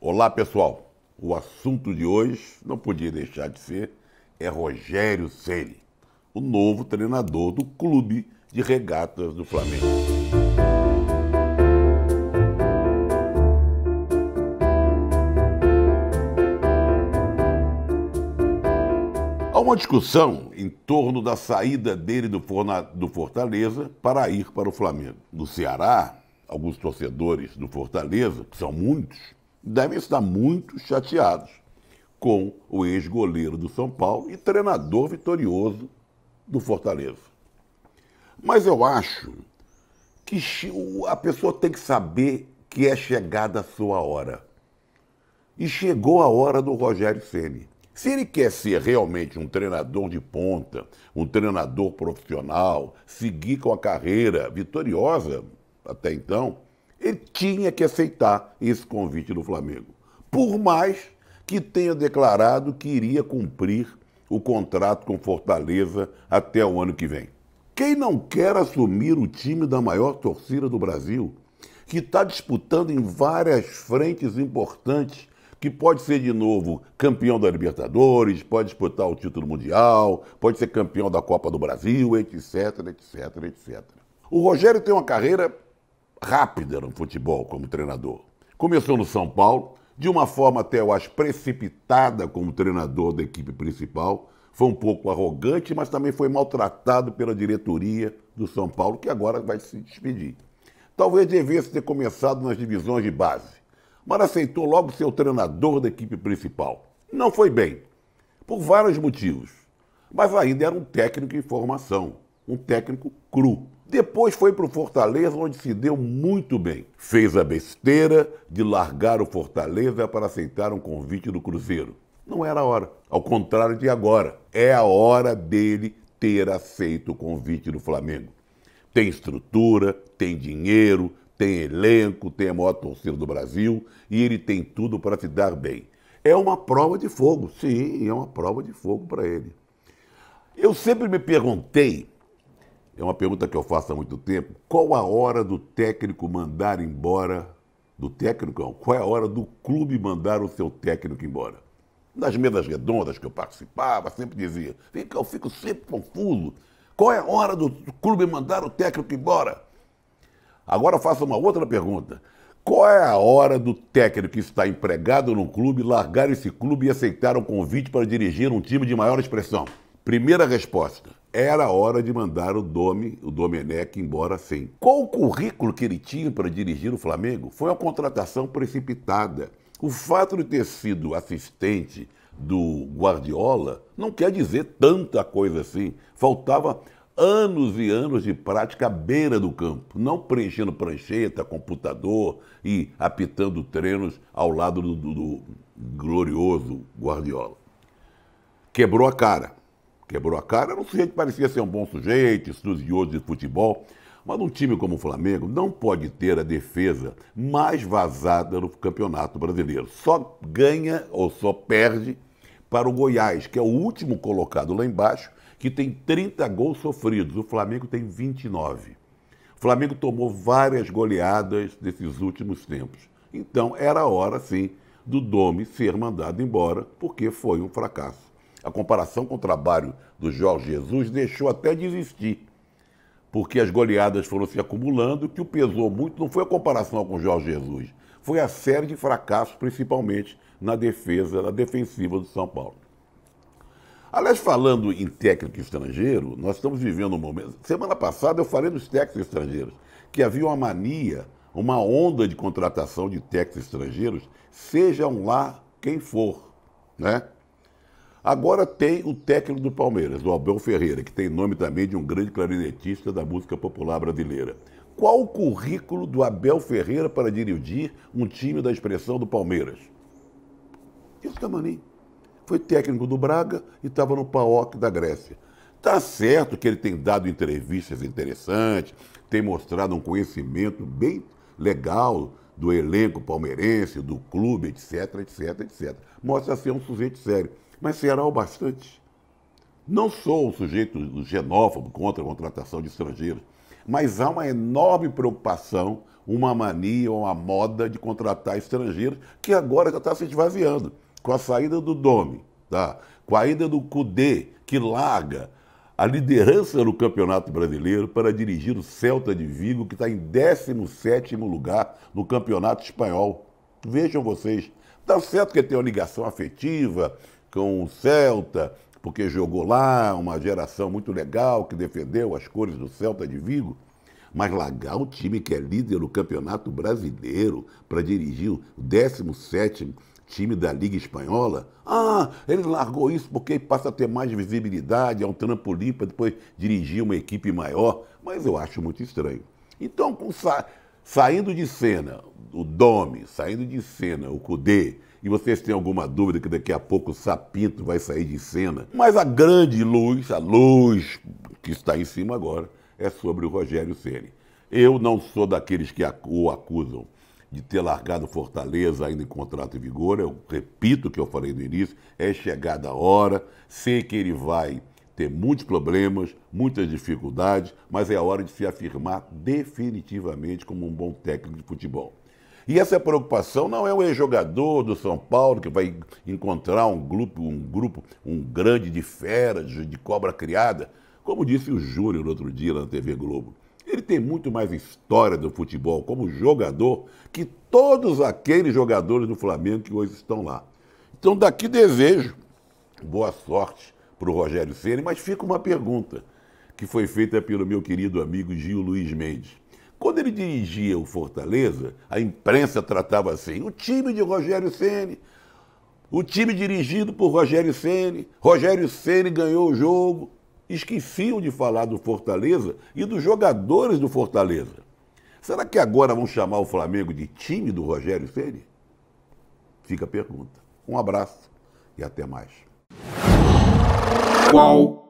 Olá, pessoal. O assunto de hoje não podia deixar de ser é Rogério Ceni, o novo treinador do Clube de Regatas do Flamengo. Há uma discussão em torno da saída dele do, Forna, do Fortaleza para ir para o Flamengo. No Ceará, alguns torcedores do Fortaleza, que são muitos, devem estar muito chateados com o ex-goleiro do São Paulo e treinador vitorioso do Fortaleza. Mas eu acho que a pessoa tem que saber que é chegada a sua hora. E chegou a hora do Rogério Ceni. Se ele quer ser realmente um treinador de ponta, um treinador profissional, seguir com a carreira vitoriosa até então, ele tinha que aceitar esse convite do Flamengo. Por mais que tenha declarado que iria cumprir o contrato com Fortaleza até o ano que vem. Quem não quer assumir o time da maior torcida do Brasil, que está disputando em várias frentes importantes, que pode ser de novo campeão da Libertadores, pode disputar o título mundial, pode ser campeão da Copa do Brasil, etc, etc, etc. O Rogério tem uma carreira rápida no futebol como treinador. Começou no São Paulo, de uma forma até eu acho precipitada como treinador da equipe principal, foi um pouco arrogante, mas também foi maltratado pela diretoria do São Paulo, que agora vai se despedir. Talvez devesse ter começado nas divisões de base, mas aceitou logo ser o treinador da equipe principal. Não foi bem, por vários motivos, mas ainda era um técnico em formação, um técnico cru. Depois foi para o Fortaleza, onde se deu muito bem. Fez a besteira de largar o Fortaleza para aceitar um convite do Cruzeiro. Não era a hora. Ao contrário de agora. É a hora dele ter aceito o convite do Flamengo. Tem estrutura, tem dinheiro, tem elenco, tem a maior torcida do Brasil e ele tem tudo para se dar bem. É uma prova de fogo, sim, é uma prova de fogo para ele. Eu sempre me perguntei é uma pergunta que eu faço há muito tempo. Qual a hora do técnico mandar embora? Do técnico, Qual é a hora do clube mandar o seu técnico embora? Nas mesas redondas que eu participava, sempre dizia: fica, eu fico sempre confuso. Qual é a hora do clube mandar o técnico embora? Agora faço uma outra pergunta. Qual é a hora do técnico que está empregado no clube largar esse clube e aceitar um convite para dirigir um time de maior expressão? Primeira resposta era hora de mandar o Domi, o Domenech, embora sem. Com o currículo que ele tinha para dirigir o Flamengo, foi uma contratação precipitada. O fato de ter sido assistente do Guardiola não quer dizer tanta coisa assim. Faltava anos e anos de prática à beira do campo, não preenchendo prancheta, computador e apitando treinos ao lado do, do, do glorioso Guardiola. Quebrou a cara quebrou a cara, era um sujeito que parecia ser um bom sujeito, estudioso de futebol. Mas um time como o Flamengo não pode ter a defesa mais vazada no Campeonato Brasileiro. Só ganha ou só perde para o Goiás, que é o último colocado lá embaixo, que tem 30 gols sofridos. O Flamengo tem 29. O Flamengo tomou várias goleadas nesses últimos tempos. Então era hora, sim, do Domi ser mandado embora, porque foi um fracasso. A comparação com o trabalho do Jorge Jesus deixou até de existir, porque as goleadas foram se acumulando. O que o pesou muito não foi a comparação com o Jorge Jesus, foi a série de fracassos, principalmente na defesa, na defensiva do São Paulo. Aliás, falando em técnico estrangeiro, nós estamos vivendo um momento. Semana passada eu falei dos técnicos estrangeiros, que havia uma mania, uma onda de contratação de técnicos estrangeiros, sejam lá quem for, né? Agora tem o técnico do Palmeiras, o Abel Ferreira, que tem nome também de um grande clarinetista da música popular brasileira. Qual o currículo do Abel Ferreira para dirigir um time da expressão do Palmeiras? Esse Camanim. É Foi técnico do Braga e estava no PAOC da Grécia. Tá certo que ele tem dado entrevistas interessantes, tem mostrado um conhecimento bem legal do elenco palmeirense, do clube, etc, etc, etc. Mostra ser um sujeito sério mas será o bastante. Não sou o sujeito xenófobo contra a contratação de estrangeiros, mas há uma enorme preocupação, uma mania, uma moda de contratar estrangeiros que agora já está se esvaziando com a saída do Domi, tá? com a ida do Cudê, que larga a liderança no Campeonato Brasileiro para dirigir o Celta de Vigo, que está em 17 lugar no Campeonato Espanhol. Vejam vocês, tá certo que tem uma ligação afetiva, com o Celta, porque jogou lá uma geração muito legal que defendeu as cores do Celta de Vigo. Mas largar o time que é líder do Campeonato Brasileiro para dirigir o 17 time da Liga Espanhola. Ah, ele largou isso porque passa a ter mais visibilidade, é um trampolim para depois dirigir uma equipe maior. Mas eu acho muito estranho. Então, sa saindo de cena o Domi, saindo de cena o Cudê, e vocês têm alguma dúvida que daqui a pouco o Sapinto vai sair de cena. Mas a grande luz, a luz que está em cima agora, é sobre o Rogério Ceni. Eu não sou daqueles que o acusam de ter largado Fortaleza ainda em contrato em vigor. Eu repito o que eu falei no início, é chegada a hora, sei que ele vai ter muitos problemas, muitas dificuldades, mas é a hora de se afirmar definitivamente como um bom técnico de futebol. E essa preocupação não é o ex-jogador do São Paulo que vai encontrar um grupo, um grupo, um grande de feras, de cobra criada. Como disse o Júnior outro dia na TV Globo, ele tem muito mais história do futebol como jogador que todos aqueles jogadores do Flamengo que hoje estão lá. Então daqui desejo boa sorte para o Rogério Ceni, mas fica uma pergunta que foi feita pelo meu querido amigo Gil Luiz Mendes. Quando ele dirigia o Fortaleza, a imprensa tratava assim: o time de Rogério Ceni, o time dirigido por Rogério Ceni, Rogério Ceni ganhou o jogo. Esqueciam de falar do Fortaleza e dos jogadores do Fortaleza. Será que agora vão chamar o Flamengo de time do Rogério Ceni? Fica a pergunta. Um abraço e até mais. Qual?